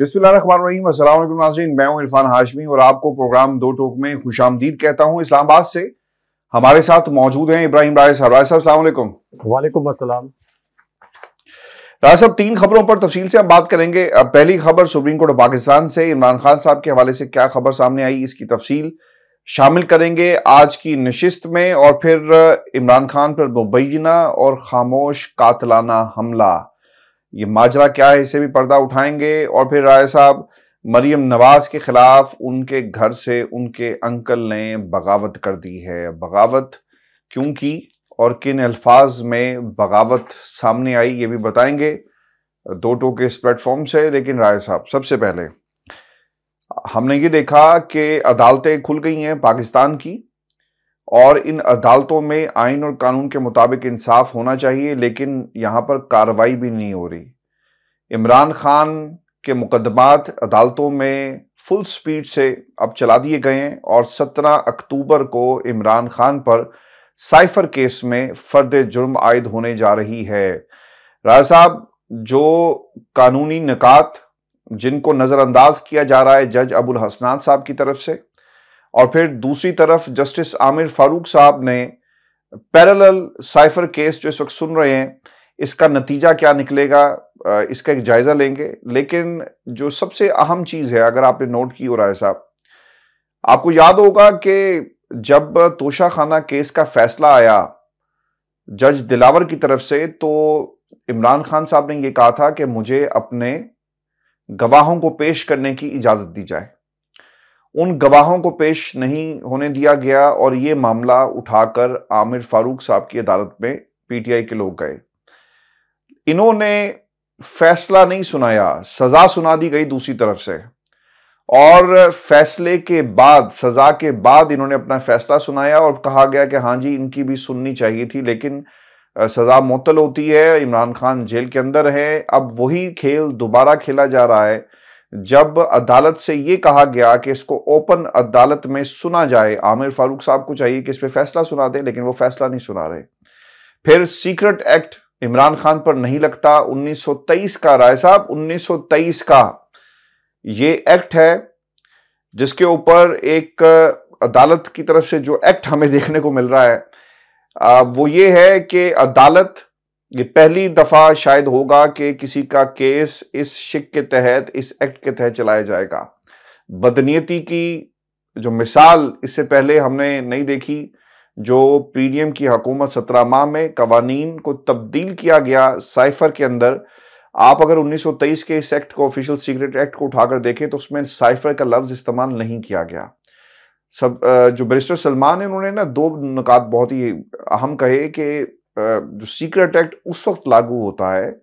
नाजरीन मैं हूं इरफान हाशमी और आपको प्रोग्राम दो टोक में खुश आमदीद कहता हूं इस्लामाबाद से हमारे साथ मौजूद हैं इब्राहिम राय साहब राय साहब वालेकुम असलम राय साहब तीन खबरों पर तफसील से हम बात करेंगे पहली खबर सुप्रीम कोर्ट ऑफ पाकिस्तान से इमरान खान साहब के हवाले से क्या खबर सामने आई इसकी तफसील शामिल करेंगे आज की नशिस्त में और फिर इमरान खान पर मुबैना और खामोश कातलाना हमला ये माजरा क्या है इसे भी पर्दा उठाएंगे और फिर राय साहब मरियम नवाज के खिलाफ उनके घर से उनके अंकल ने बगावत कर दी है बगावत क्यों की और किन अल्फाज में बगावत सामने आई ये भी बताएंगे दो के इस प्लेटफॉर्म से लेकिन राय साहब सबसे पहले हमने ये देखा कि अदालतें खुल गई हैं पाकिस्तान की और इन अदालतों में आइन और कानून के मुताबिक इंसाफ होना चाहिए लेकिन यहाँ पर कार्रवाई भी नहीं हो रही इमरान खान के मुकदमात अदालतों में फुल स्पीड से अब चला दिए गए हैं और 17 अक्टूबर को इमरान खान पर साइफर केस में फर्द जुर्म आयद होने जा रही है राय साहब जो कानूनी निकात जिनको नज़रअंदाज किया जा रहा है जज अबुल हसनान साहब की तरफ से और फिर दूसरी तरफ जस्टिस आमिर फारूक साहब ने पैरेलल साइफर केस जो इस वक्त सुन रहे हैं इसका नतीजा क्या निकलेगा इसका एक जायज़ा लेंगे लेकिन जो सबसे अहम चीज़ है अगर आपने नोट की हो रहा है साहब आपको याद होगा कि जब तोशाखाना केस का फैसला आया जज दिलावर की तरफ से तो इमरान खान साहब ने यह कहा था कि मुझे अपने गवाहों को पेश करने की इजाज़त दी जाए उन गवाहों को पेश नहीं होने दिया गया और ये मामला उठाकर आमिर फारूक साहब की अदालत में पीटीआई के लोग गए इन्होंने फैसला नहीं सुनाया सजा सुना दी गई दूसरी तरफ से और फैसले के बाद सजा के बाद इन्होंने अपना फैसला सुनाया और कहा गया कि हाँ जी इनकी भी सुननी चाहिए थी लेकिन सज़ा मुतल होती है इमरान खान जेल के अंदर है अब वही खेल दोबारा खेला जा रहा है जब अदालत से ये कहा गया कि इसको ओपन अदालत में सुना जाए आमिर फारूक साहब को चाहिए कि इस पर फैसला सुना दें लेकिन वो फैसला नहीं सुना रहे फिर सीक्रेट एक्ट इमरान खान पर नहीं लगता 1923 का राय साहब 1923 का ये एक्ट है जिसके ऊपर एक अदालत की तरफ से जो एक्ट हमें देखने को मिल रहा है वो ये है कि अदालत ये पहली दफ़ा शायद होगा कि किसी का केस इस शिक के तहत इस एक्ट के तहत चलाया जाएगा बदनीयती की जो मिसाल इससे पहले हमने नहीं देखी जो पीडीएम की हकूमत सत्रह माह में कवानीन को तब्दील किया गया साइफर के अंदर आप अगर 1923 के इस एक्ट को ऑफिशियल सीक्रेट एक्ट को उठाकर देखें तो उसमें साइफर का लफ्ज़ इस्तेमाल नहीं किया गया सब जो बरिस्टर सलमान है उन्होंने ना दो निकात बहुत ही अहम कहे कि जो सीक्रेट एक्ट उस वक्त लागू होता है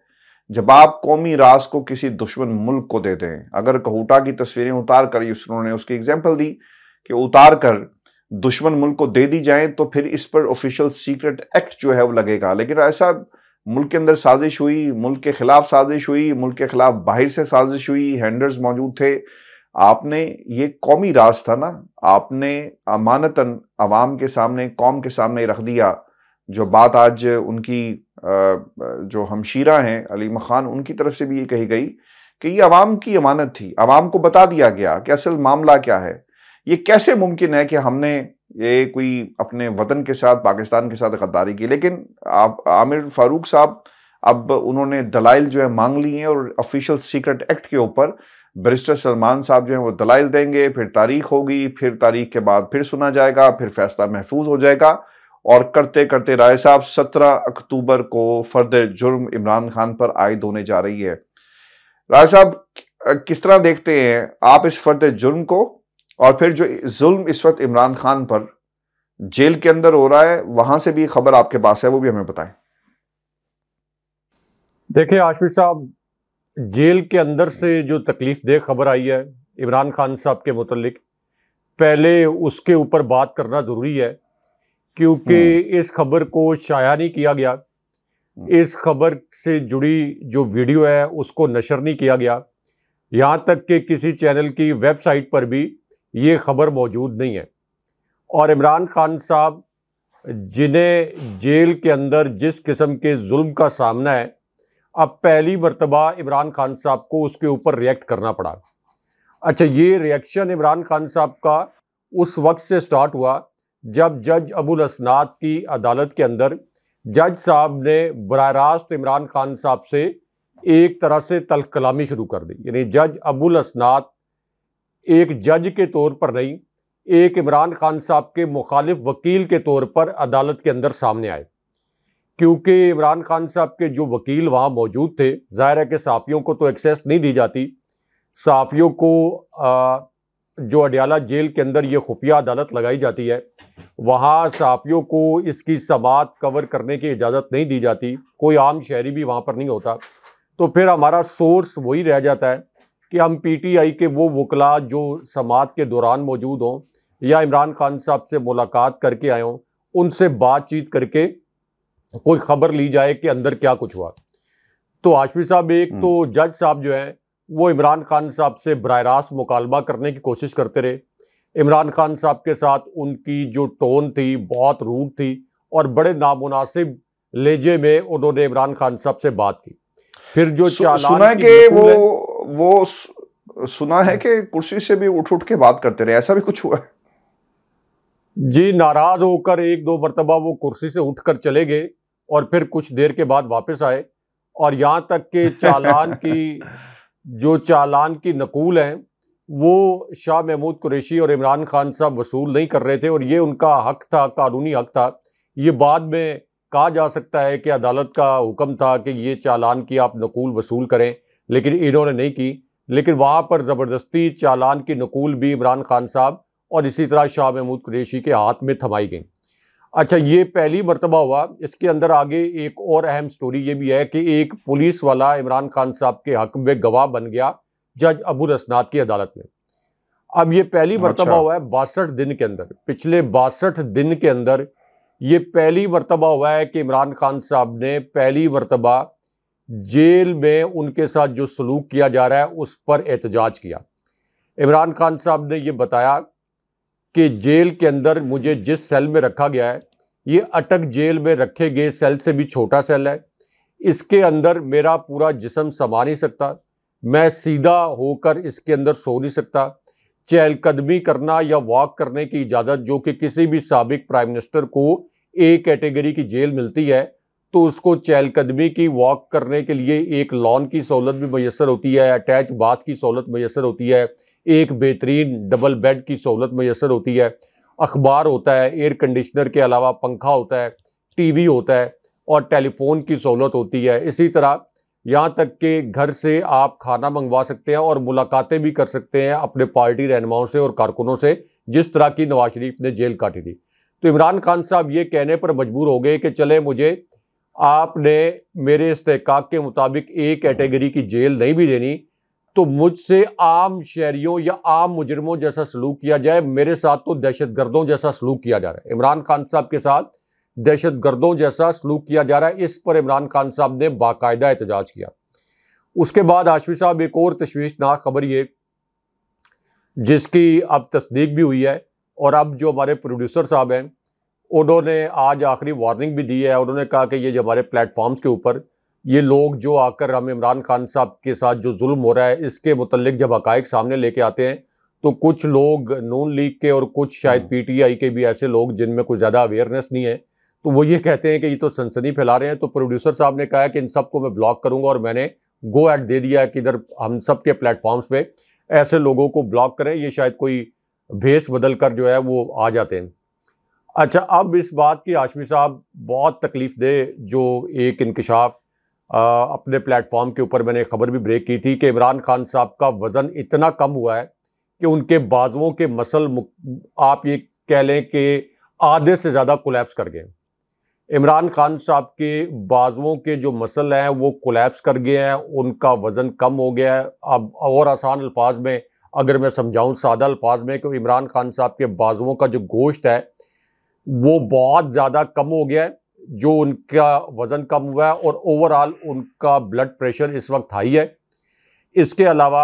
जब आप कौमी राज को किसी दुश्मन मुल्क को दे दें अगर कहूटा की तस्वीरें उतार कर उन्होंने उसकी एग्जाम्पल दी कि उतार कर दुश्मन मुल्क को दे दी जाए तो फिर इस पर ऑफिशियल सीक्रेट एक्ट जो है वो लगेगा लेकिन ऐसा मुल्क के अंदर साजिश हुई मुल्क के खिलाफ साजिश हुई मुल्क के खिलाफ बाहर से साजिश हुई हैंडर्स मौजूद थे आपने ये कौमी राज था ना आपने अमानतन आवाम के सामने कौम के सामने रख दिया जो बात आज उनकी जो हमशीरा हैं अलीम खान उनकी तरफ से भी ये कही गई कि ये आवाम की अमानत थी आवाम को बता दिया गया कि असल मामला क्या है ये कैसे मुमकिन है कि हमने ये कोई अपने वतन के साथ पाकिस्तान के साथ गद्दारी की लेकिन आप आमिर फारूक साहब अब उन्होंने दलाइल जो है मांग ली हैं और ऑफिशियल सीक्रेट एक्ट के ऊपर बरिस्टर सलमान साहब जो हैं वो दलाइल देंगे फिर तारीख होगी फिर तारीख के बाद फिर सुना जाएगा फिर फैसला महफूज हो जाएगा और करते करते राय साहब 17 अक्टूबर को फर्द जुर्म इमरान खान पर आयद होने जा रही है राय साहब किस तरह देखते हैं आप इस फर्द जुर्म को और फिर जो जुल्म इस वक्त इमरान खान पर जेल के अंदर हो रहा है वहां से भी खबर आपके पास है वो भी हमें बताएं देखिए आशीष साहब जेल के अंदर से जो तकलीफ दे खबर आई है इमरान खान साहब के मुतलिक पहले उसके ऊपर बात करना ज़रूरी है क्योंकि हम्म। इस खबर को शाया नहीं किया गया हम्म। इस खबर से जुड़ी जो वीडियो है उसको नशर नहीं किया गया यहाँ तक कि किसी चैनल की वेबसाइट पर भी ये खबर मौजूद नहीं है और इमरान खान साहब जिन्हें जेल के अंदर जिस किस्म के जुल्म का सामना है अब पहली मरतबा इमरान खान साहब को उसके ऊपर रिएक्ट करना पड़ा अच्छा ये रिएक्शन इमरान खान साहब का उस वक्त से स्टार्ट हुआ जब जज अबुल असनाद की अदालत के अंदर जज साहब ने बर रास्त इमरान खान साहब से एक तरह से तल कलामी शुरू कर दी यानी जज अबुल असनाद एक जज के तौर पर नहीं एक इमरान खान साहब के मुखालिफ वकील के तौर पर अदालत के अंदर सामने आए क्योंकि इमरान खान साहब के जो वकील वहाँ मौजूद थे ज़ाहिर है कि सहाफ़ियों को तो एक्सेस नहीं दी जाती साफियों को आ, जो अडयाला जेल के अंदर ये खुफिया अदालत लगाई जाती है वहाँ सहाफ़ियों को इसकी समात कवर करने की इजाज़त नहीं दी जाती कोई आम शहरी भी वहाँ पर नहीं होता तो फिर हमारा सोर्स वही रह जाता है कि हम पीटीआई के वो वकला जो समात के दौरान मौजूद हों या इमरान खान साहब से मुलाकात करके आए हों उनसे बातचीत करके कोई खबर ली जाए कि अंदर क्या कुछ हुआ तो आशफी साहब एक हम्म। तो जज साहब जो है वो इमरान खान साहब से बर रास्त मुकालबा करने की कोशिश करते रहे इमरान खान साहब के साथ उनकी जो टोन थी बहुत रूट थी और बड़े नामुनासिब लेजे में उन्होंने इमरान खान साहब से बात की फिर जो सु, सुना कि वो वो सुना है कि कुर्सी से भी उठ उठ के बात करते रहे ऐसा भी कुछ हुआ है जी नाराज होकर एक दो मरतबा वो कुर्सी से उठकर चले गए और फिर कुछ देर के बाद वापस आए और यहाँ तक के चालान की जो चालान की नकूल हैं वो शाह महमूद कुरैशी और इमरान खान साहब वसूल नहीं कर रहे थे और ये उनका हक था कानूनी हक था ये बाद में कहा जा सकता है कि अदालत का हुक्म था कि ये चालान की आप नकूल वसूल करें लेकिन इन्होंने नहीं की लेकिन वहाँ पर ज़बरदस्ती चालान की नकूल भी इमरान खान साहब और इसी तरह शाह महमूद कुरैशी के हाथ में थमाई गई अच्छा ये पहली मरतबा हुआ इसके अंदर आगे एक और अहम स्टोरी ये भी है कि एक पुलिस वाला इमरान खान साहब के हक में गवाह बन गया जज अबू रसनाथ की अदालत में अब ये पहली मरतबा अच्छा। हुआ है बासठ दिन के अंदर पिछले बासठ दिन के अंदर ये पहली मरतबा हुआ है कि इमरान खान साहब ने पहली मरतबा जेल में उनके साथ जो सलूक किया जा रहा है उस पर एहतजाज किया इमरान खान साहब ने ये बताया कि जेल के अंदर मुझे जिस सेल में रखा गया है ये अटक जेल में रखे गए सेल से भी छोटा सेल है इसके अंदर मेरा पूरा जिसम समा नहीं सकता मैं सीधा होकर इसके अंदर सो नहीं सकता चहलकदमी करना या वॉक करने की इजाज़त जो कि किसी भी सबक प्राइम मिनिस्टर को ए कैटेगरी की जेल मिलती है तो उसको चहलकदमी की वॉक करने के लिए एक लॉन की सहूलत भी मैसर होती है अटैच बाथ की सहूलत मैसर होती है एक बेहतरीन डबल बेड की सहूलत मैसर होती है अखबार होता है एयर कंडीशनर के अलावा पंखा होता है टीवी होता है और टेलीफोन की सहूलत होती है इसी तरह यहाँ तक कि घर से आप खाना मंगवा सकते हैं और मुलाकातें भी कर सकते हैं अपने पार्टी रहनुमाओं से और कारकुनों से जिस तरह की नवाज शरीफ ने जेल काटी थी तो इमरान खान साहब ये कहने पर मजबूर हो गए कि चले मुझे आपने मेरे इस्तेक के मुताबिक ए कैटेगरी की जेल नहीं भी देनी तो मुझसे आम शहरियों या आम मुजरमों जैसा सलूक किया जाए मेरे साथ तो दहशत गर्दों जैसा सलूक किया जा रहा है इमरान खान साहब के साथ दहशत गर्दों जैसा सलूक किया जा रहा है इस पर इमरान खान साहब ने बाकायदा एहतजाज किया उसके बाद आशवी साहब एक और तशवीशनाक खबर ये जिसकी अब तस्दीक भी हुई है और अब जो हमारे प्रोड्यूसर साहब हैं उन्होंने आज आखिरी वार्निंग भी दी है उन्होंने कहा कि ये जो हमारे प्लेटफॉर्म्स के ऊपर ये लोग जो आकर हम इमरान खान साहब के साथ जो जुल्म हो रहा है इसके मतलब जब हक़ सामने लेके आते हैं तो कुछ लोग नून लीग के और कुछ शायद हाँ। पीटीआई के भी ऐसे लोग जिनमें कुछ ज़्यादा अवेयरनेस नहीं है तो वो ये कहते हैं कि ये तो सनसनी फैला रहे हैं तो प्रोड्यूसर साहब ने कहा कि इन सबको मैं ब्लॉक करूँगा और मैंने गो एट दे दिया कि इधर हम सब के प्लेटफॉर्म्स पर ऐसे लोगों को ब्लॉक करें ये शायद कोई भेस बदल कर जो है वो आ जाते हैं अच्छा अब इस बात की आशमी साहब बहुत तकलीफ दे जो एक इंकशाफ अपने प्लेटफॉर्म के ऊपर मैंने खबर भी ब्रेक की थी कि इमरान खान साहब का वज़न इतना कम हुआ है कि उनके बाजुओं के मसल आप ये कह लें कि आधे से ज़्यादा कोलेप्स कर गए इमरान खान साहब के बाजुओं के जो मसल हैं वो कोलेप्स कर गए हैं उनका वज़न कम हो गया है अब और आसान अल्फाज में अगर मैं समझाऊँ सादा अल्फाज में कि इमरान खान साहब के बाजुओं का जो गोश्त है वो बहुत ज़्यादा कम हो गया है जो उनका वज़न कम हुआ है और ओवरऑल उनका ब्लड प्रेशर इस वक्त हाई है इसके अलावा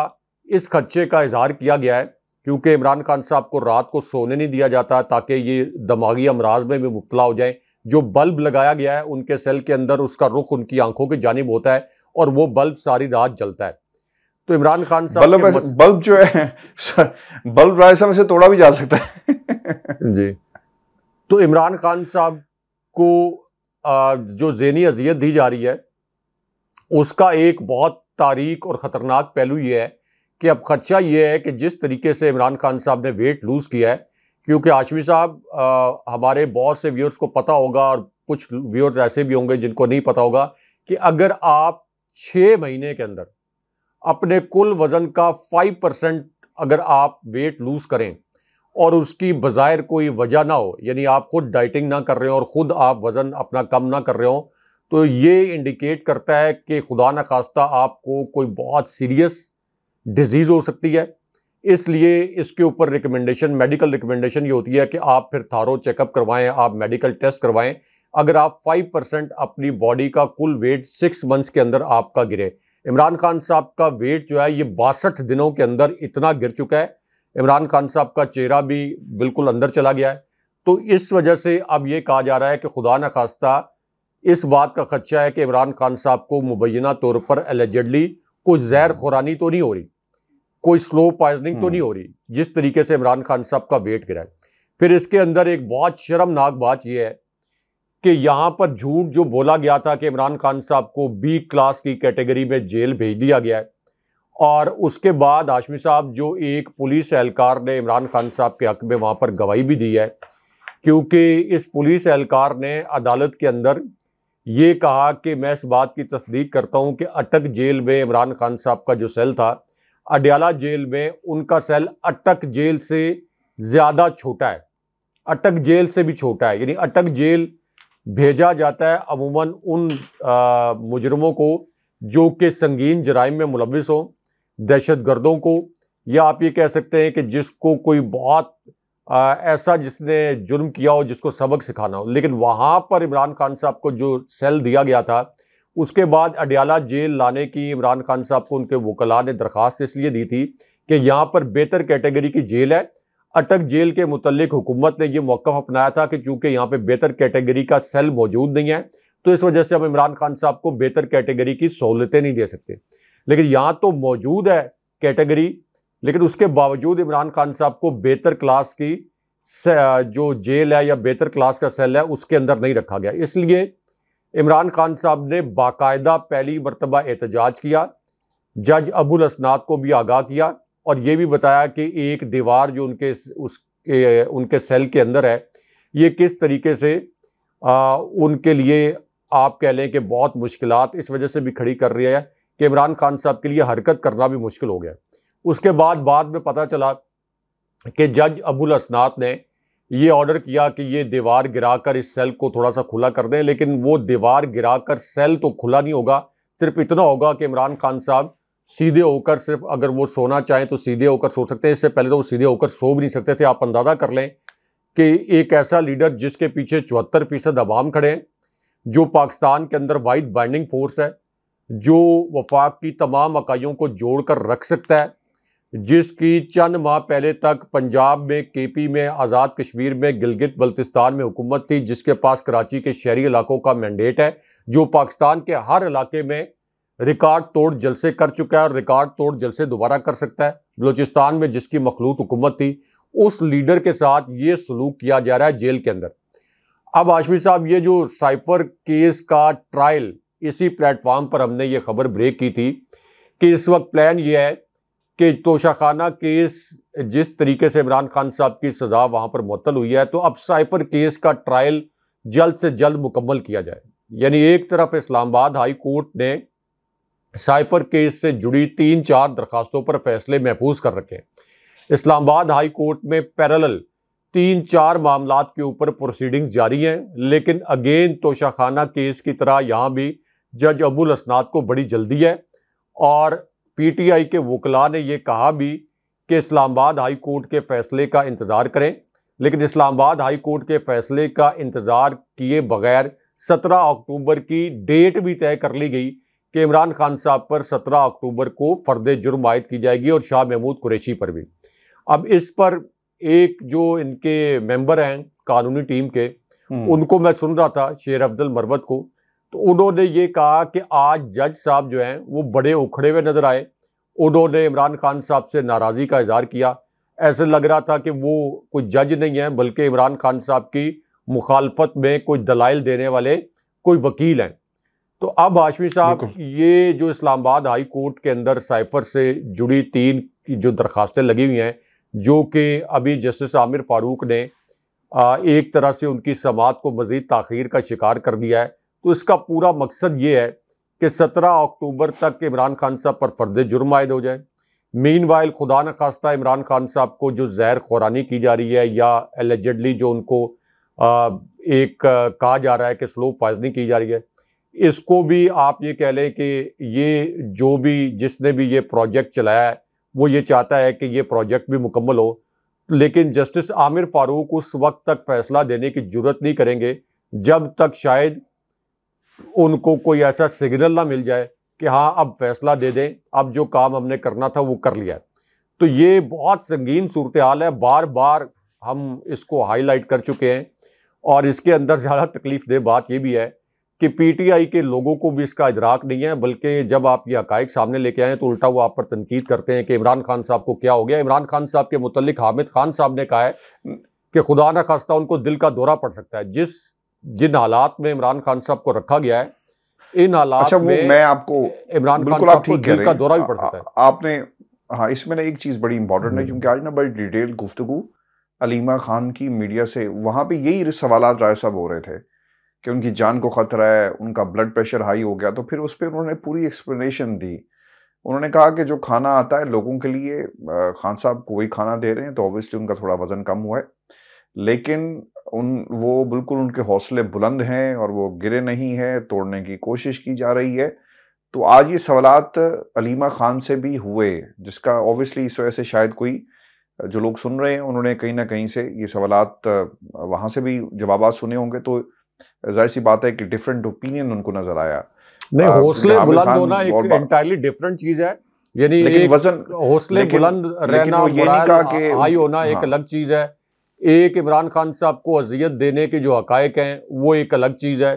इस खर्चे का इजहार किया गया है क्योंकि इमरान खान साहब को रात को सोने नहीं दिया जाता ताकि ये दिमागी अमराज में भी मुबला हो जाएं जो बल्ब लगाया गया है उनके सेल के अंदर उसका रुख उनकी आंखों की जानब होता है और वो बल्ब सारी रात जलता है तो इमरान खान साहब बल्ब बल्ब जो है बल्ब राय साहब से तोड़ा भी जा सकता है जी तो इमरान खान साहब को जो जहनी अजियत दी जा रही है उसका एक बहुत तारीख और ख़तरनाक पहलू ये है कि अब खदशा ये है कि जिस तरीके से इमरान खान साहब ने वेट लूज़ किया है क्योंकि आशमी साहब हमारे बहुत से व्यूअर्स को पता होगा और कुछ व्यूअर्स ऐसे भी होंगे जिनको नहीं पता होगा कि अगर आप छः महीने के अंदर अपने कुल वज़न का फाइव परसेंट अगर आप वेट लूज़ करें और उसकी बाज़ाहिर कोई वजह ना हो यानी आप खुद डाइटिंग ना कर रहे हो और ख़ुद आप वज़न अपना कम ना कर रहे हो तो ये इंडिकेट करता है कि खुदा ना खास्ता आपको कोई बहुत सीरियस डिज़ीज़ हो सकती है इसलिए इसके ऊपर रिकमेंडेशन मेडिकल रिकमेंडेशन ये होती है कि आप फिर थारो चेकअप करवाएं आप मेडिकल टेस्ट करवाएं अगर आप फाइव परसेंट अपनी बॉडी का कुल वेट सिक्स मंथ्स के अंदर आपका गिरे इमरान खान साहब का वेट जो है ये बासठ दिनों के अंदर इतना गिर चुका है इमरान खान साहब का चेहरा भी बिल्कुल अंदर चला गया है तो इस वजह से अब ये कहा जा रहा है कि खुदा न खास्ता इस बात का खदशा है कि इमरान खान साहब को मुबैना तौर पर एलिजडली कोई जहर खुरानी तो नहीं हो रही कोई स्लो पॉइजनिंग तो नहीं हम्म। हो रही जिस तरीके से इमरान खान साहब का वेट गिरा है फिर इसके अंदर एक बहुत शर्मनाक बात यह है कि यहाँ पर झूठ जो बोला गया था कि इमरान खान साहब को बी क्लास की कैटेगरी में जेल भेज दिया गया है और उसके बाद हाशमी साहब जो एक पुलिस एहलकार ने इमरान खान साहब के हक में वहाँ पर गवाही भी दी है क्योंकि इस पुलिस एहलकार ने अदालत के अंदर ये कहा कि मैं इस बात की तस्दीक करता हूँ कि अटक जेल में इमरान खान साहब का जो सेल था अडयाला जेल में उनका सेल अटक जेल से ज़्यादा छोटा है अटक जेल से भी छोटा है यानी अटक जेल भेजा जाता है अमूमन उन मुजरमों को जो कि संगीन जराइम में मुलविस हों दहशत गर्दों को या आप ये कह सकते हैं कि जिसको कोई बहुत ऐसा जिसने जुर्म किया हो जिसको सबक सिखाना हो लेकिन वहाँ पर इमरान खान साहब को जो सेल दिया गया था उसके बाद अडियाला जेल लाने की इमरान खान साहब को उनके वकला ने दरख्वास्त इसलिए दी थी कि यहाँ पर बेहतर कैटेगरी की जेल है अटक जेल के मुतलक हुकूमत ने यह मौक़ अपनाया था कि चूँकि यहाँ पर बेहतर कैटेगरी का सेल मौजूद नहीं है तो इस वजह से हम इमरान खान साहब को बेहतर कैटेगरी की सहूलतें नहीं दे सकते लेकिन यहाँ तो मौजूद है कैटेगरी लेकिन उसके बावजूद इमरान खान साहब को बेहतर क्लास की जो जेल है या बेहतर क्लास का सेल है उसके अंदर नहीं रखा गया इसलिए इमरान खान साहब ने बाकायदा पहली मरतबा एहतजाज किया जज अबुल असनाद को भी आगाह किया और ये भी बताया कि एक दीवार जो उनके उसके उनके सेल के अंदर है ये किस तरीके से आ, उनके लिए आप कह लें कि बहुत मुश्किल इस वजह से भी खड़ी कर रही है कि इमरान खान साहब के लिए हरकत करना भी मुश्किल हो गया उसके बाद बाद में पता चला कि जज अबुल असनात ने ये ऑर्डर किया कि ये दीवार गिराकर इस सेल को थोड़ा सा खुला कर दें लेकिन वो दीवार गिराकर सेल तो खुला नहीं होगा सिर्फ इतना होगा कि इमरान खान साहब सीधे होकर सिर्फ अगर वो सोना चाहें तो सीधे होकर सो सकते हैं इससे पहले तो वो सीधे होकर सो भी नहीं सकते थे आप अंदाज़ा कर लें कि एक ऐसा लीडर जिसके पीछे चौहत्तर फीसद आवाम खड़े हैं जो पाकिस्तान के अंदर वाइट बाइंडिंग फोर्स है जो वफाक की तमाम अकाइयों को जोड़ कर रख सकता है जिसकी चंद माह पहले तक पंजाब में के पी में आज़ाद कश्मीर में गिलगित बल्तिस्तान में हुकूमत थी जिसके पास कराची के शहरी इलाकों का मैंडेट है जो पाकिस्तान के हर इलाके में रिकॉर्ड तोड़ जलसे कर चुका है और रिकॉर्ड तोड़ जलसे दोबारा कर सकता है बलूचिस्तान में जिसकी मखलूत हुकूमत थी उस लीडर के साथ ये सलूक किया जा रहा है जेल के अंदर अब आशमी साहब ये जो साइफर केस का ट्रायल इसी प्लेटफॉर्म पर हमने ये खबर ब्रेक की थी कि इस वक्त प्लान ये है कि तोशाखाना केस जिस तरीके से इमरान खान साहब की सज़ा वहाँ पर मुतल हुई है तो अब साइफर केस का ट्रायल जल्द से जल्द मुकम्मल किया जाए यानी एक तरफ इस्लामाबाद हाई कोर्ट ने साइफर केस से जुड़ी तीन चार दरखास्तों पर फैसले महफूज कर रखे हैं इस्लामाबाद हाई कोर्ट में पैरल तीन चार मामला के ऊपर प्रोसीडिंग्स जारी हैं लेकिन अगेन तोशाखाना केस की तरह यहाँ भी जज अबुल असनाद को बड़ी जल्दी है और पीटीआई के वकला ने यह कहा भी कि इस्लामाबाद हाई कोर्ट के फैसले का इंतज़ार करें लेकिन इस्लामाबाद हाई कोर्ट के फैसले का इंतज़ार किए बगैर 17 अक्टूबर की डेट भी तय कर ली गई कि इमरान खान साहब पर 17 अक्टूबर को फर्द जुर्म आयद की जाएगी और शाह महमूद कुरैशी पर भी अब इस पर एक जो इनके मेंबर हैं कानूनी टीम के हम्म। उनको मैं सुन रहा था शेर अफजल मरवत को तो उन्होंने ये कहा कि आज जज साहब जो हैं वो बड़े उखड़े हुए नज़र आए उन्होंने इमरान खान साहब से नाराज़गी का इजहार किया ऐसे लग रहा था कि वो कोई जज नहीं है बल्कि इमरान खान साहब की मुखालफत में कोई दलाइल देने वाले कोई वकील हैं तो अब हाशमी साहब ये जो इस्लामाबाद हाई कोर्ट के अंदर साइफर से जुड़ी तीन की जो दरखास्तें लगी हुई हैं जो कि अभी जस्टिस आमिर फारूक ने एक तरह से उनकी समात को मज़ीद तखीर का शिकार कर दिया है तो इसका पूरा मकसद ये है कि 17 अक्टूबर तक इमरान खान साहब पर फर्द जुर्म आयद हो जाए मीन वाइल खुदा न खास्ता इमरान खान साहब को जो जहर खुरानी की जा रही है या एलिजडली जो उनको एक कहा जा रहा है कि स्लो पॉइजनिंग की जा रही है इसको भी आप ये कह लें कि ये जो भी जिसने भी ये प्रोजेक्ट चलाया है वो ये चाहता है कि ये प्रोजेक्ट भी मुकम्मल हो लेकिन जस्टिस आमिर फारूक उस वक्त तक फैसला देने की जरूरत नहीं करेंगे जब तक शायद उनको कोई ऐसा सिग्नल ना मिल जाए कि हाँ अब फैसला दे दें अब जो काम हमने करना था वो कर लिया है तो ये बहुत संगीन सूरत हाल है बार बार हम इसको हाईलाइट कर चुके हैं और इसके अंदर ज़्यादा तकलीफ दे बात ये भी है कि पीटीआई के लोगों को भी इसका इजराक नहीं है बल्कि जब आप ये हकैक सामने लेके आए तो उल्टा वो आप पर तनकीद करते हैं कि इमरान खान साहब को क्या हो गया इमरान खान साहब के मुतलिक हामिद खान साहब ने कहा है कि खुदा न खास्ता उनको दिल का दौरा पड़ सकता है जिस जिन हालात में इमरान खान साहब को रखा गया है इन हालात अच्छा, में मैं आपको इमरान खान साहब को दिल का दौरा भी हाँ, पड़ सकता है हाँ, आपने हाँ इसमें ना एक चीज़ बड़ी इंपॉर्टेंट है हम्म। क्योंकि आज ना बड़ी डिटेल गुफ्तु अलीमा खान की मीडिया से वहाँ पे यही सवाल राय साहब हो रहे थे कि उनकी जान को ख़तरा है उनका ब्लड प्रेशर हाई हो गया तो फिर उस पर उन्होंने पूरी एक्सप्लेनेशन दी उन्होंने कहा कि जो खाना आता है लोगों के लिए खान साहब को वही खाना दे रहे हैं तो ऑब्वियसली उनका थोड़ा वज़न कम हुआ है लेकिन उन वो बिल्कुल उनके हौसले बुलंद हैं और वो गिरे नहीं हैं तोड़ने की कोशिश की जा रही है तो आज ये सवालत अलीमा ख़ान से भी हुए जिसका ऑब्वियसली इस वजह से शायद कोई जो लोग सुन रहे हैं उन्होंने कहीं ना कहीं से ये सवालत वहाँ से भी जवाब सुने होंगे तो जाहिर सी बात है कि डिफरेंट ओपिनियन उनको नज़र आया नहीं हौसले बुलंद होना एक एंटायरली डिफरेंट चीज़ है यानी वजन हौसले बुलंद रहना ये नहीं कहा कि हाई होना एक हाँ। अलग चीज़ है एक इमरान खान साहब को अजियत देने के जो हक़ हैं वो एक अलग चीज़ है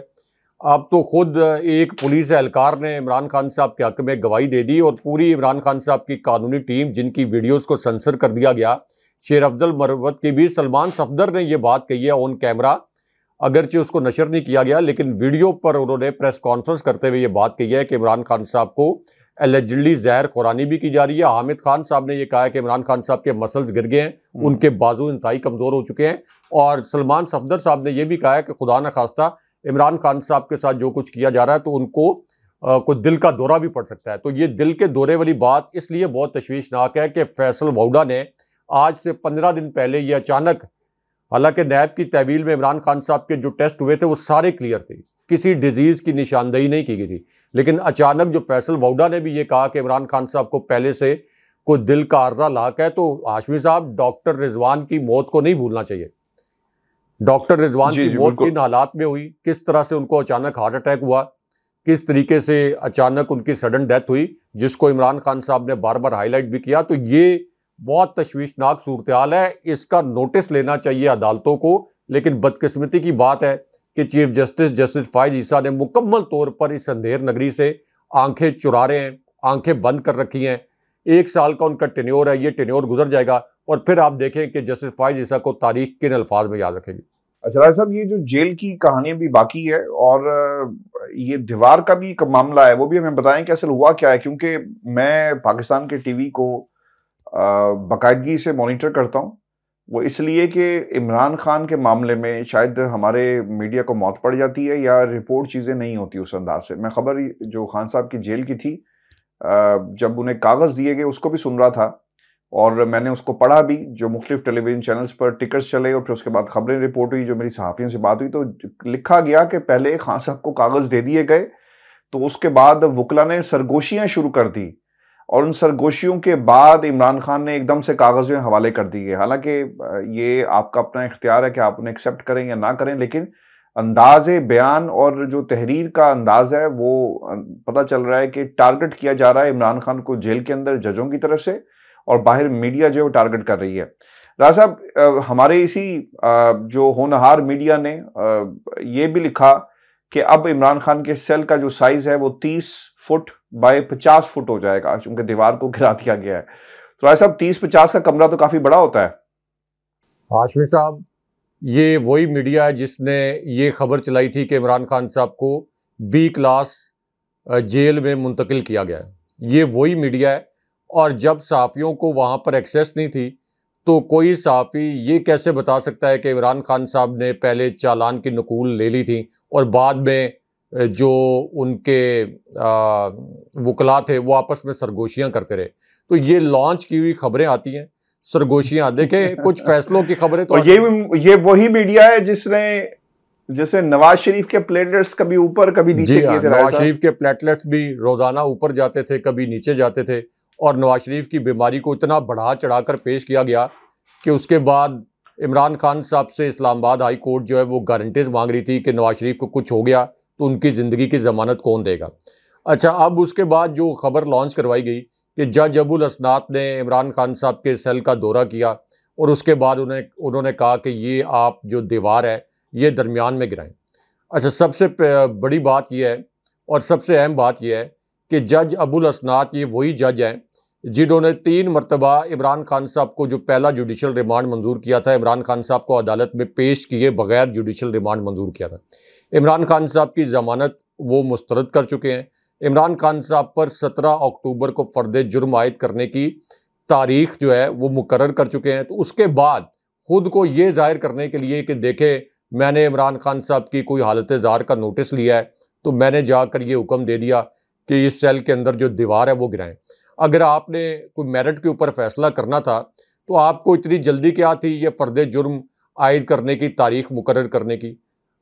अब तो ख़ुद एक पुलिस एहलकार ने इमरान खान साहब के हक़ में गवाही दे दी और पूरी इमरान खान साहब की कानूनी टीम जिनकी वीडियोस को सेंसर कर दिया गया शेर अफजल मरवत की भी सलमान सफदर ने ये बात कही है ऑन कैमरा अगरचे उसको नशर नहीं किया गया लेकिन वीडियो पर उन्होंने प्रेस कॉन्फ्रेंस करते हुए ये बात कही है कि इमरान खान साहब को एलिजली जहर कुरानी भी की जा रही है हामिद खान साहब ने यह कहा कि इमरान खान साहब के मसल्स गिर गए हैं हम्म। उनके बाजू इंतई कमज़ोर हो चुके हैं और सलमान सफदर साहब ने यह भी कहा है कि खुदा न खास्ता इमरान खान साहब के साथ जो कुछ किया जा रहा है तो उनको कुछ दिल का दौरा भी पड़ सकता है तो ये दिल के दौरे वाली बात इसलिए बहुत तशवीशनाक है कि फैसल वाउडा ने आज से पंद्रह दिन पहले ये अचानक हालांकि नैब की तहवील में इमरान खान साहब के जो टेस्ट हुए थे वो सारे क्लियर थे किसी डिजीज़ की निशानदेही नहीं की गई थी लेकिन अचानक जो फैसल वाउडा ने भी ये कहा कि इमरान खान साहब को पहले से कोई दिल का अर्जा लाक है तो हाशमी साहब डॉक्टर रिजवान की मौत को नहीं भूलना चाहिए डॉक्टर रिजवान की मौत किन हालात में हुई किस तरह से उनको अचानक हार्ट अटैक हुआ किस तरीके से अचानक उनकी सडन डेथ हुई जिसको इमरान खान साहब ने बार बार हाईलाइट भी किया तो ये बहुत तशवीशनाक सूरत हाल है इसका नोटिस लेना चाहिए अदालतों को लेकिन बदकस्मती की बात है कि chief justice justice Faez Isa ने मुकम्मल तौर पर इस अंधेर नगरी से आंखें चुरा रहे हैं आंखें बंद कर रखी हैं एक साल का उनका टेन्योर है ये टेन्योर गुजर जाएगा और फिर आप देखें कि जस्टिस फायज ईसा को तारीख किन अल्फाज में याद रखेगी अच्छा राय साहब ये जो जेल की कहानी भी बाकी है और ये दीवार का भी एक मामला है वो भी हमें बताएं कि असल हुआ क्या है क्योंकि मैं पाकिस्तान के टीवी को बाकायदगी से मॉनिटर करता हूँ वो इसलिए कि इमरान खान के मामले में शायद हमारे मीडिया को मौत पड़ जाती है या रिपोर्ट चीज़ें नहीं होती उस अंदाज से मैं खबर जो खान साहब की जेल की थी जब उन्हें कागज़ दिए गए उसको भी सुन रहा था और मैंने उसको पढ़ा भी जो मुख्तफ टेलीविज़न चैनल्स पर टिकट्स चले और फिर उसके बाद खबरें रिपोर्ट हुई जो मेरी सहाफ़ियों से बात हुई तो लिखा गया कि पहले खान साहब को कागज़ दे दिए गए तो उसके बाद वकला ने सरगोशियाँ शुरू कर दी और उन सरगोशियों के बाद इमरान खान ने एकदम से कागज़ में हवाले कर दिए हालांकि ये आपका अपना इख्तियार है कि आप उन्हें एक्सेप्ट करें या ना करें लेकिन अंदाज बयान और जो तहरीर का अंदाज है वो पता चल रहा है कि टारगेट किया जा रहा है इमरान खान को जेल के अंदर जजों की तरफ से और बाहर मीडिया जो है वो टारगेट कर रही है राज साहब हमारे इसी जो होनहार मीडिया ने ये भी लिखा कि अब इमरान खान के सेल का जो साइज़ है वो तीस फुट बाय पचास फुट हो जाएगा क्योंकि दीवार को घिरा दिया गया है तो राय साहब तीस पचास का कमरा तो काफ़ी बड़ा होता है हाशमी साहब ये वही मीडिया है जिसने ये खबर चलाई थी कि इमरान खान साहब को बी क्लास जेल में मुंतकिल किया गया है ये वही मीडिया है और जब सहाफ़ियों को वहाँ पर एक्सेस नहीं थी तो कोई सहाफ़ी ये कैसे बता सकता है कि इमरान खान साहब ने पहले चालान की नकूल ले ली थी और बाद में जो उनके आ, वकला थे वो आपस में सरगोशियां करते रहे तो ये लॉन्च की हुई खबरें आती हैं सरगोशियां देखे कुछ फैसलों की खबरें तो ये ये वही मीडिया है जिसने जैसे नवाज शरीफ के प्लेटलेट्स कभी ऊपर कभी नीचे किए हाँ, थे नवाज शरीफ के प्लेटलेट्स भी रोजाना ऊपर जाते थे कभी नीचे जाते थे और नवाज शरीफ की बीमारी को इतना बढ़ा चढ़ाकर पेश किया गया कि उसके बाद इमरान खान साहब से इस्लामाबाद हाई कोर्ट जो है वो गारंटीज मांग रही थी कि नवाज शरीफ को कुछ हो गया तो उनकी ज़िंदगी की ज़मानत कौन देगा अच्छा अब उसके बाद जो खबर लॉन्च करवाई गई कि जज अबुल असनात ने इमरान खान साहब के सेल का दौरा किया और उसके बाद उन्हें उन्होंने कहा कि ये आप जो दीवार है ये दरमियान में गिराएं अच्छा सबसे बड़ी बात यह है और सबसे अहम बात यह है कि जज अबुल असनात ये वही जज हैं जिन्होंने तीन मरतबा इमरान खान साहब को जो पहला जुडिशल रिमांड मंजूर किया था इमरान खान साहब को अदालत में पेश किए बगैर जुडिशल रिमांड मंजूर किया था इमरान खान साहब की ज़मानत वो मुस्तरद कर चुके हैं इमरान खान साहब पर सत्रह अक्टूबर को फ़र्द जुर्म आयद करने की तारीख जो है वो मुकर कर चुके हैं तो उसके बाद खुद को ये जाहिर करने के लिए कि देखे मैंने इमरान खान साहब की कोई हालत ज़ार का नोटिस लिया है तो मैंने जाकर ये हुक्म दे दिया कि इस सेल के अंदर जो दीवार है वो गिराएं अगर आपने कोई मेरिट के ऊपर फैसला करना था तो आपको इतनी जल्दी क्या थी ये फ़र्द जुर्म आयद करने की तारीख मुकर करने की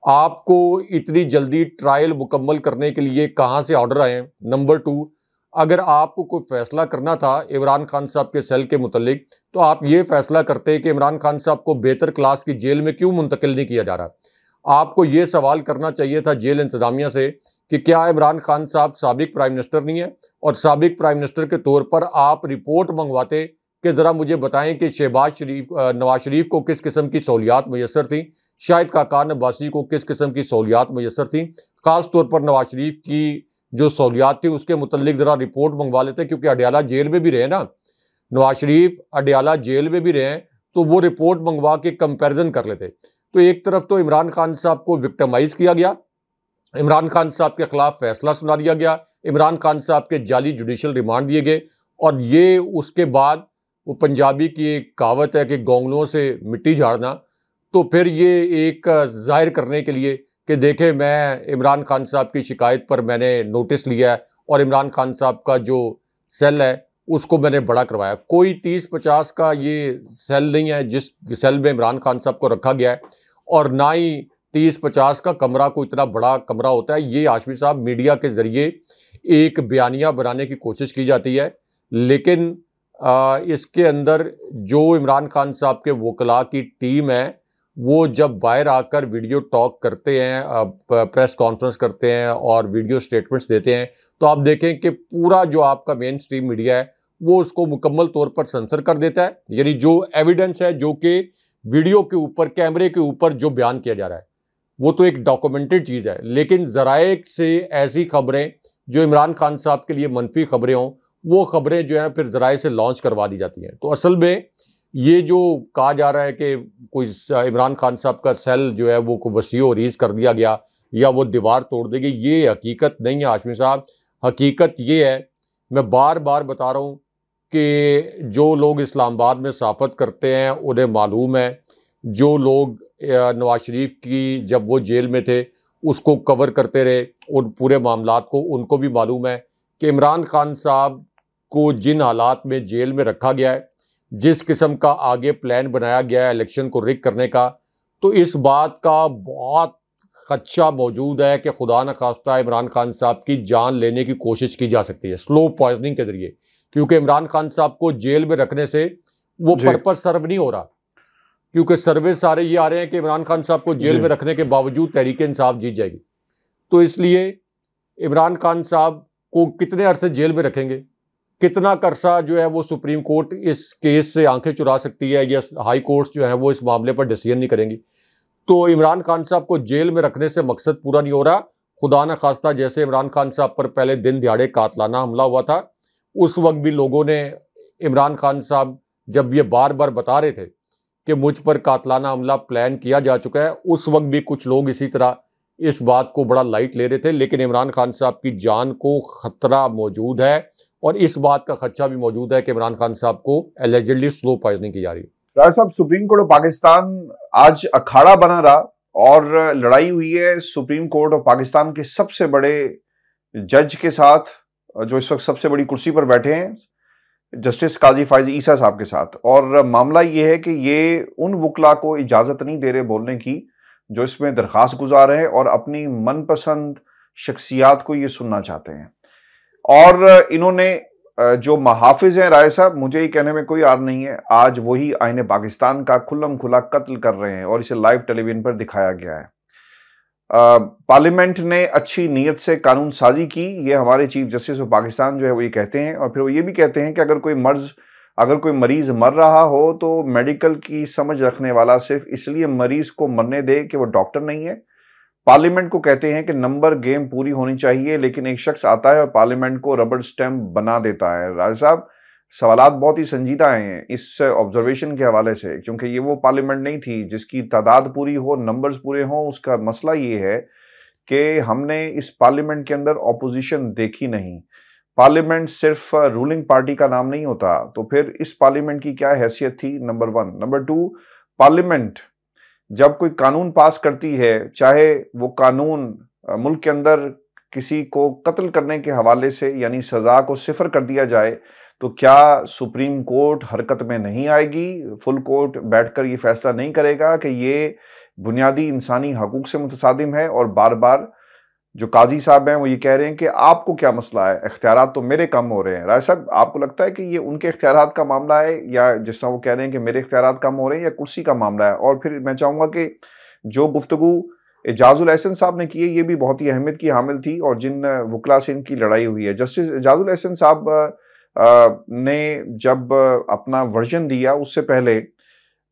आपको इतनी जल्दी ट्रायल मुकम्मल करने के लिए कहाँ से ऑर्डर आए नंबर टू अगर आपको कोई फ़ैसला करना था इमरान खान साहब के सेल के मुतलिक तो आप ये फ़ैसला करते कि इमरान खान साहब को बेहतर क्लास की जेल में क्यों मुंतकिल नहीं किया जा रहा आपको ये सवाल करना चाहिए था जेल इंतज़ामिया से कि क्या इमरान खान साहब सबक प्राइम मिनिस्टर नहीं है और सबक प्राइम मिनिस्टर के तौर पर आप रिपोर्ट मंगवाते कि ज़रा मुझे बताएं कि शहबाज शरीफ नवाज शरीफ को किस किस्म की सहूलियात मैसर थी शाहिद काका नवासी को किस किस्म की सहूलियात मैसर थी ख़ास तौर पर नवाज शरीफ की जो सहूलियात थी उसके मतलब ज़रा रिपोर्ट मंगवा लेते क्योंकि अडयाला जेल में भी रहे ना नवाज शरीफ अडयाला जेल में भी रहे तो वो रिपोर्ट मंगवा के कंपेरिजन कर लेते तो एक तरफ तो इमरान खान साहब को विक्टमाइज किया गया इमरान खान साहब के खिलाफ फैसला सुना दिया गया इमरान खान साहब के जाली जुडिशल रिमांड दिए गए और ये उसके बाद वो पंजाबी की एक कहावत है कि गोंगलों से मिट्टी झाड़ना तो फिर ये एक जाहिर करने के लिए कि देखे मैं इमरान खान साहब की शिकायत पर मैंने नोटिस लिया है और इमरान खान साहब का जो सेल है उसको मैंने बड़ा करवाया कोई तीस पचास का ये सेल नहीं है जिस सेल में इमरान खान साहब को रखा गया है और ना ही तीस पचास का कमरा को इतना बड़ा कमरा होता है ये आशमी साहब मीडिया के ज़रिए एक बयानिया बनाने की कोशिश की जाती है लेकिन आ, इसके अंदर जो इमरान खान साहब के वकला की टीम है वो जब बाहर आकर वीडियो टॉक करते हैं प्रेस कॉन्फ्रेंस करते हैं और वीडियो स्टेटमेंट्स देते हैं तो आप देखें कि पूरा जो आपका मेन स्ट्रीम मीडिया है वो उसको मुकम्मल तौर पर सेंसर कर देता है यानी जो एविडेंस है जो कि वीडियो के ऊपर कैमरे के ऊपर जो बयान किया जा रहा है वो तो एक डॉक्यूमेंटेड चीज़ है लेकिन जराए से ऐसी खबरें जो इमरान खान साहब के लिए मनफी खबरें हों वो खबरें जो हैं फिर जराए से लॉन्च करवा दी जाती हैं तो असल में ये जो कहा जा रहा है कि कोई इमरान खान साहब का सेल जो है वो वसी और रीज कर दिया गया या वो दीवार तोड़ देगी ये हकीकत नहीं है आशमी साहब हकीकत ये है मैं बार बार बता रहा हूँ कि जो लोग इस्लामाबाद में सहाफ़त करते हैं उन्हें मालूम है जो लोग नवाज शरीफ की जब वो जेल में थे उसको कवर करते रहे उन पूरे मामला को उनको भी मालूम है कि इमरान खान साहब को जिन हालात में जेल में रखा गया है जिस किस्म का आगे प्लान बनाया गया है इलेक्शन को रिक करने का तो इस बात का बहुत खदशा मौजूद है कि खुदा न खास्ता इमरान खान साहब की जान लेने की कोशिश की जा सकती है स्लो पॉइजनिंग के जरिए क्योंकि इमरान खान साहब को जेल में रखने से वो पर्पज सर्व नहीं हो रहा क्योंकि सर्वे सारे ये आ रहे हैं कि इमरान खान साहब को जेल में रखने के बावजूद तहरीक इंसाफ जीत जाएगी तो इसलिए इमरान खान साहब को कितने अरसे जेल में रखेंगे कितना कर्सा जो है वो सुप्रीम कोर्ट इस केस से आंखें चुरा सकती है या हाई कोर्ट्स जो है वो इस मामले पर डिसीजन नहीं करेंगी तो इमरान खान साहब को जेल में रखने से मकसद पूरा नहीं हो रहा खुदा न खास्ता जैसे इमरान खान साहब पर पहले दिन दिहाड़े कातलाना हमला हुआ था उस वक्त भी लोगों ने इमरान खान साहब जब ये बार बार बता रहे थे कि मुझ पर कातलाना हमला प्लान किया जा चुका है उस वक्त भी कुछ लोग इसी तरह इस बात को बड़ा लाइट ले रहे थे लेकिन इमरान खान साहब की जान को ख़तरा मौजूद है और इस बात का खदशा भी मौजूद है कि इमरान खान साहब को एलिजिडली स्लो पॉइजनिंग की जा रही है साहब सुप्रीम कोर्ट ऑफ पाकिस्तान आज अखाड़ा बना रहा और लड़ाई हुई है सुप्रीम कोर्ट ऑफ पाकिस्तान के सबसे बड़े जज के साथ जो इस वक्त सबसे बड़ी कुर्सी पर बैठे हैं जस्टिस काजी फायज ईसा साहब के साथ और मामला ये है कि ये उन वकला को इजाज़त नहीं दे रहे बोलने की जो इसमें दरख्वास्त गुजार हैं और अपनी मनपसंद शख्सियात को ये सुनना चाहते हैं और इन्होंने जो महाफिज हैं राय साहब मुझे ये कहने में कोई आर नहीं है आज वही आईने पाकिस्तान का खुल्लम खुला कत्ल कर रहे हैं और इसे लाइव टेलीविजन पर दिखाया गया है पार्लियामेंट ने अच्छी नीयत से कानून साजी की ये हमारे चीफ जस्टिस ऑफ पाकिस्तान जो है वो ये कहते हैं और फिर वो ये भी कहते हैं कि अगर कोई मर्ज अगर कोई मरीज़ मर रहा हो तो मेडिकल की समझ रखने वाला सिर्फ इसलिए मरीज़ को मरने दे कि वो डॉक्टर नहीं है पार्लियामेंट को कहते हैं कि नंबर गेम पूरी होनी चाहिए लेकिन एक शख्स आता है और पार्लियामेंट को रबर स्टैम्प बना देता है राजा साहब सवाल बहुत ही संजीदा हैं इस ऑब्जर्वेशन के हवाले से क्योंकि ये वो पार्लियामेंट नहीं थी जिसकी तादाद पूरी हो नंबर्स पूरे हों उसका मसला ये है कि हमने इस पार्लियामेंट के अंदर ऑपोजिशन देखी नहीं पार्लियामेंट सिर्फ रूलिंग पार्टी का नाम नहीं होता तो फिर इस पार्लियामेंट की क्या हैसियत थी number one number two parliament जब कोई कानून पास करती है चाहे वो कानून मुल्क के अंदर किसी को कत्ल करने के हवाले से यानी सज़ा को सिफर कर दिया जाए तो क्या सुप्रीम कोर्ट हरकत में नहीं आएगी फुल कोर्ट बैठकर ये फैसला नहीं करेगा कि ये बुनियादी इंसानी हकूक़ से मुतसादिम है और बार बार जो काजी साहब हैं वो ये कह रहे हैं कि आपको क्या मसला है अख्तियार तो मेरे कम हो रहे हैं राय साहब आपको लगता है कि ये उनके इख्तियार का मामला है या जिस तरह वो कह रहे हैं कि मेरे इख्तियार कम हो रहे हैं या कुर्सी का मामला है और फिर मैं चाहूँगा कि जो गुफ्तु एजाजुल एहसन साहब ने की है ये भी बहुत ही अहमियत की हामिल थी और जिन वकला से इनकी लड़ाई हुई है जस्टिस एजाजुल एहसन साहब ने जब अपना वर्जन दिया उससे पहले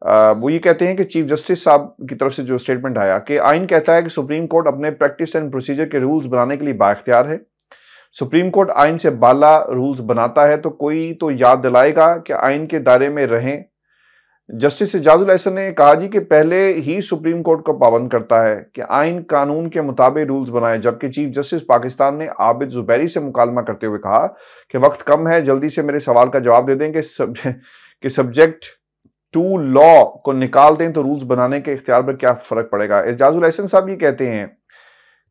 वो ये कहते हैं कि चीफ जस्टिस साहब की तरफ से जो स्टेटमेंट आया कि आइन कहता है कि सुप्रीम कोर्ट अपने प्रैक्टिस एंड प्रोसीजर के रूल्स बनाने के लिए बाख्तियार है सुप्रीम कोर्ट आइन से बाला रूल्स बनाता है तो कोई तो याद दिलाएगा कि आइन के दायरे में रहें जस्टिस एजाजुल एहसन ने कहा जी कि पहले ही सुप्रीम कोर्ट को पाबंद करता है कि आइन कानून के मुताबिक रूल्स बनाए जबकि चीफ जस्टिस पाकिस्तान ने आबिद जुबैरी से मुकालमा करते हुए कहा कि वक्त कम है जल्दी से मेरे सवाल का जवाब दे दें कि सब्जेक्ट टू लॉ को निकाल दें तो रूल्स बनाने के इख्तियार पर क्या फर्क पड़ेगा एजाजुल एहसन साहब ये कहते हैं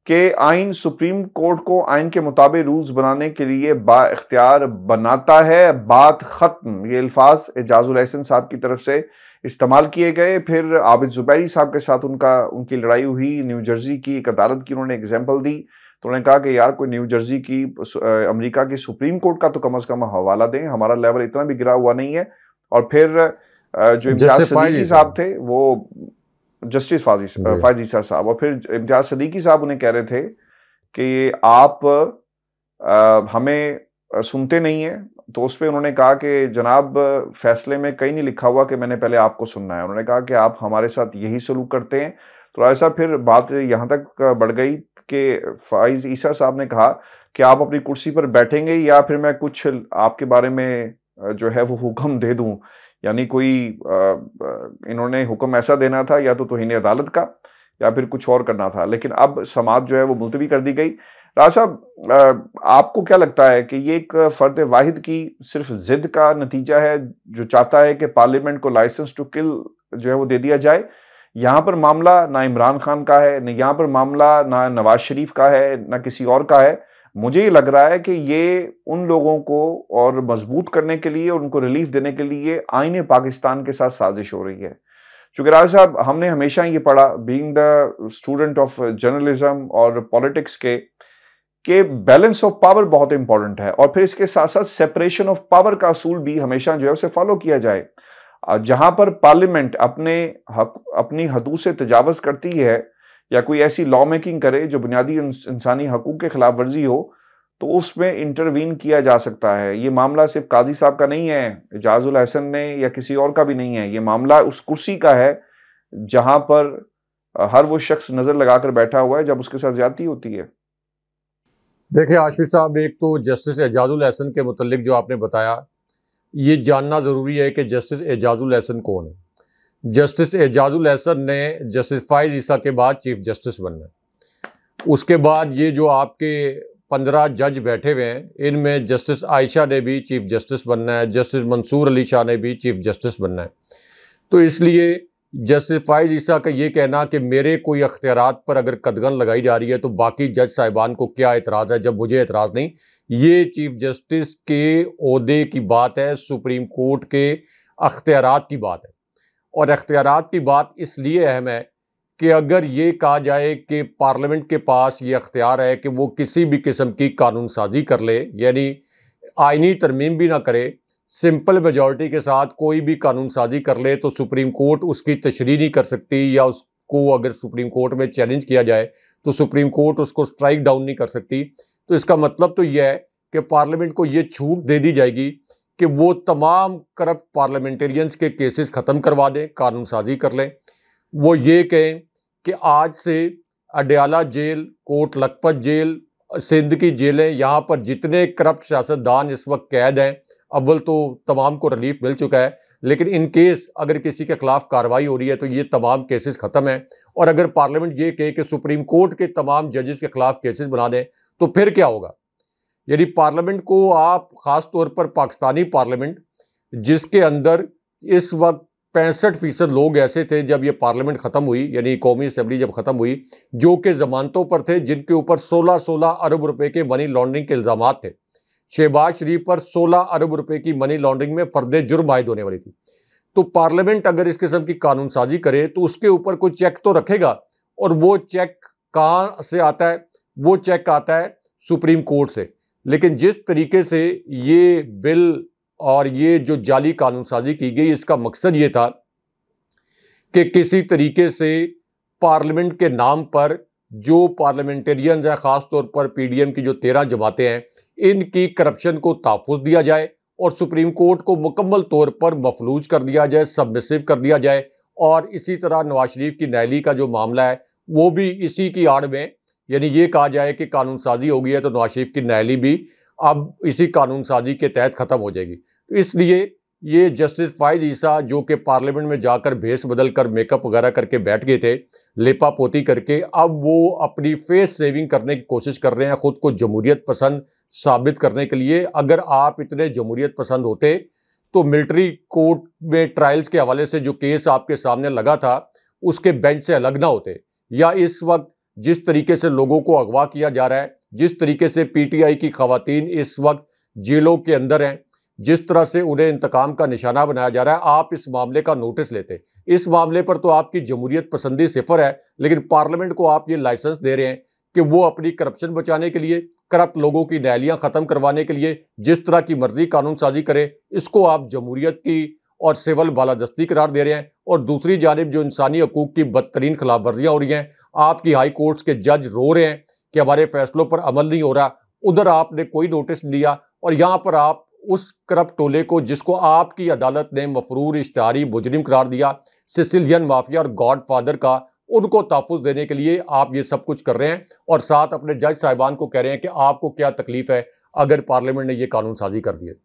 कि आइन सुप्रीम कोर्ट को आइन के मुताबिक रूल्स बनाने के लिए बाख्तियार बनाता है बात ख़त्म ये अल्फाज एजाजुल एहसन साहब की तरफ से इस्तेमाल किए गए फिर आबिद जुबैरी साहब के साथ उनका उनकी लड़ाई हुई न्यू जर्सी की एक अदालत की उन्होंने एग्जाम्पल दी तो उन्होंने कहा कि यार कोई न्यू जर्सी की अमेरिका की सुप्रीम कोर्ट का तो कम अज़ कम हवाला दें हमारा लेवल इतना भी गिरा हुआ नहीं है और फिर जो इम्तियाज सदीकी साहब थे वो जस्टिस फाजी फाजी साहब और फिर इम्तियाज सदीकी साहब उन्हें कह रहे थे कि आप आ, हमें सुनते नहीं है तो उस पर उन्होंने कहा कि जनाब फैसले में कहीं नहीं लिखा हुआ कि मैंने पहले आपको सुनना है उन्होंने कहा कि आप हमारे साथ यही सलूक करते हैं तो राय साहब फिर बात यहाँ तक बढ़ गई कि फाइज ईसा साहब ने कहा कि आप अपनी कुर्सी पर बैठेंगे या फिर मैं कुछ आपके बारे में जो है वो हुक्म दे दूँ यानी कोई आ, इन्होंने हुक्म ऐसा देना था या तो तोहन अदालत का या फिर कुछ और करना था लेकिन अब समाज जो है वो मुलतवी कर दी गई राज साहब आपको क्या लगता है कि ये एक फ़र्द वाहिद की सिर्फ जिद का नतीजा है जो चाहता है कि पार्लियामेंट को लाइसेंस टू किल जो है वो दे दिया जाए यहाँ पर मामला ना इमरान खान का है ना यहाँ पर मामला ना नवाज शरीफ का है ना किसी और का है मुझे ये लग रहा है कि ये उन लोगों को और मजबूत करने के लिए और उनको रिलीफ देने के लिए आईने पाकिस्तान के साथ साजिश हो रही है चूंकि राज साहब हमने हमेशा ये पढ़ा being the student of journalism और पॉलिटिक्स के के बैलेंस ऑफ पावर बहुत इंपॉर्टेंट है और फिर इसके साथ साथ सेपरेशन ऑफ पावर का असूल भी हमेशा जो है उसे फॉलो किया जाए जहां पर पार्लियामेंट अपने हक अपनी हदू से तजावज़ करती है या कोई ऐसी लॉ मेकिंग करे जो बुनियादी इंसानी हकूक के खिलाफ वर्जी हो तो उसमें इंटरवीन किया जा सकता है ये मामला सिर्फ काजी साहब का नहीं है एजाजुल हसन ने या किसी और का भी नहीं है ये मामला उस कुर्सी का है जहां पर हर वो शख्स नज़र लगाकर बैठा हुआ है जब उसके साथ ज्यादा होती है देखिए आशिफ साहब एक तो जस्टिस एजाजुल हसन के मतलब जो आपने बताया ये जानना ज़रूरी है कि जस्टिस एजाजुल हसन कौन है जस्टिस एजाजुल एहसन ने जस्टिस ईसा के बाद चीफ जस्टिस बनना उसके बाद ये जो आपके पंद्रह जज बैठे हुए हैं इनमें जस्टिस आयशा ने भी चीफ जस्टिस बनना है जस्टिस मंसूर अली शाह ने भी चीफ जस्टिस बनना है तो इसलिए जस्टिस फाइज ईसा का ये कहना कि मेरे कोई अख्तियार पर अगर कदगन लगाई जा रही है तो बाकी जज साहिबान को क्या एतराज़ है जब मुझे एतराज़ नहीं ये चीफ जस्टिस के अहदे की बात है सुप्रीम कोर्ट के अख्तियार की बात है और अख्तियार की बात इसलिए अहम है कि अगर ये कहा जाए कि पार्लियामेंट के पास ये अख्तियार है कि वो किसी भी किस्म की कानून साजी कर ले यानी आइनी तरमीम भी ना करे सिंपल मेजॉरिटी के साथ कोई भी कानून साजी कर ले तो सुप्रीम कोर्ट उसकी तशरी नहीं कर सकती या उसको अगर सुप्रीम कोर्ट में चैलेंज किया जाए तो सुप्रीम कोर्ट उसको स्ट्राइक डाउन नहीं कर सकती तो इसका मतलब तो यह है कि पार्लियामेंट को ये छूट दे दी जाएगी कि वो तमाम करप्ट पार्लियामेंटेरियंस के केसेस ख़त्म करवा दें कानून साजी कर लें वो ये कहें कि आज से अडयाला जेल कोट लखपत जेल सिंध की जेलें यहाँ पर जितने करप्ट सियासतदान इस वक्त कैद हैं अव्वल तो तमाम को रिलीफ मिल चुका है लेकिन इन केस अगर किसी के खिलाफ कार्रवाई हो रही है तो ये तमाम केसेस ख़त्म हैं और अगर पार्लियामेंट ये कहे कि सुप्रीम कोर्ट के तमाम जजेस के खिलाफ केसेस बना दें तो फिर क्या होगा यदि पार्लियामेंट को आप ख़ास तौर पर पाकिस्तानी पार्लियामेंट जिसके अंदर इस वक्त पैंसठ फ़ीसद लोग ऐसे थे जब ये पार्लियामेंट ख़त्म हुई यानी कौमी असम्बली जब ख़त्म हुई जो कि ज़मानतों पर थे जिनके ऊपर 16-16 अरब रुपए के मनी लॉन्ड्रिंग के इल्ज़ाम थे शहबाज शरीफ पर 16 अरब रुपए की मनी लॉन्ड्रिंग में फ़र्द जुर्म आयद होने वाली थी तो पार्लियामेंट अगर इस किस्म की कानून साजी करे तो उसके ऊपर कोई चेक तो रखेगा और वो चेक कहाँ से आता है वो चेक आता है सुप्रीम कोर्ट से लेकिन जिस तरीके से ये बिल और ये जो जाली कानून साजी की गई इसका मकसद ये था कि किसी तरीके से पार्लियामेंट के नाम पर जो पार्लियामेंटेरियन हैं ख़ास तौर पर पीडीएम की जो तेरह जमातें हैं इनकी करप्शन को तहफ़ दिया जाए और सुप्रीम कोर्ट को मुकम्मल तौर पर मफलूज कर दिया जाए सबमिसिव कर दिया जाए और इसी तरह नवाज शरीफ की नैली का जो मामला है वो भी इसी की आड़ में यानी ये कहा जाए कि कानून साजी हो गई है तो नवाज शरीफ की नहली भी अब इसी कानून साजी के तहत ख़त्म हो जाएगी तो इसलिए ये जस्टिस फाइज ईसा जो कि पार्लियामेंट में जाकर भेस बदल कर मेकअप वगैरह करके बैठ गए थे लेपा पोती करके अब वो अपनी फेस सेविंग करने की कोशिश कर रहे हैं ख़ुद को जमहूरियत पसंद साबित करने के लिए अगर आप इतने जमहूरियत पसंद होते तो मिलिट्री कोर्ट में ट्रायल्स के हवाले से जो केस आपके सामने लगा था उसके बेंच से अलग ना होते या इस वक्त जिस तरीके से लोगों को अगवा किया जा रहा है जिस तरीके से पीटीआई की खातन इस वक्त जेलों के अंदर हैं जिस तरह से उन्हें इंतकाम का निशाना बनाया जा रहा है आप इस मामले का नोटिस लेते इस मामले पर तो आपकी जमहूरियत पसंदी सिफर है लेकिन पार्लियामेंट को आप ये लाइसेंस दे रहे हैं कि वो अपनी करप्शन बचाने के लिए करप्ट लोगों की नहलियाँ ख़त्म करवाने के लिए जिस तरह की मर्जी कानून साजी करे इसको आप जमहूरियत की और सिविल बालादस्ती करार दे रहे हैं और दूसरी जानब जो इंसानी हकूक़ की बदतरीन ख़िलाफ़वर्जियाँ हो रही हैं आपकी हाई कोर्ट्स के जज रो रहे हैं कि हमारे फैसलों पर अमल नहीं हो रहा उधर आपने कोई नोटिस लिया और यहाँ पर आप उस करप टोले को जिसको आपकी अदालत ने मफरूर इश्तहारी मुजरिम करार दिया सिसिलियन माफिया और गॉड फादर का उनको तहफ़ देने के लिए आप ये सब कुछ कर रहे हैं और साथ अपने जज साहिबान को कह रहे हैं कि आपको क्या तकलीफ़ है अगर पार्लियामेंट ने ये कानून साजी कर दिए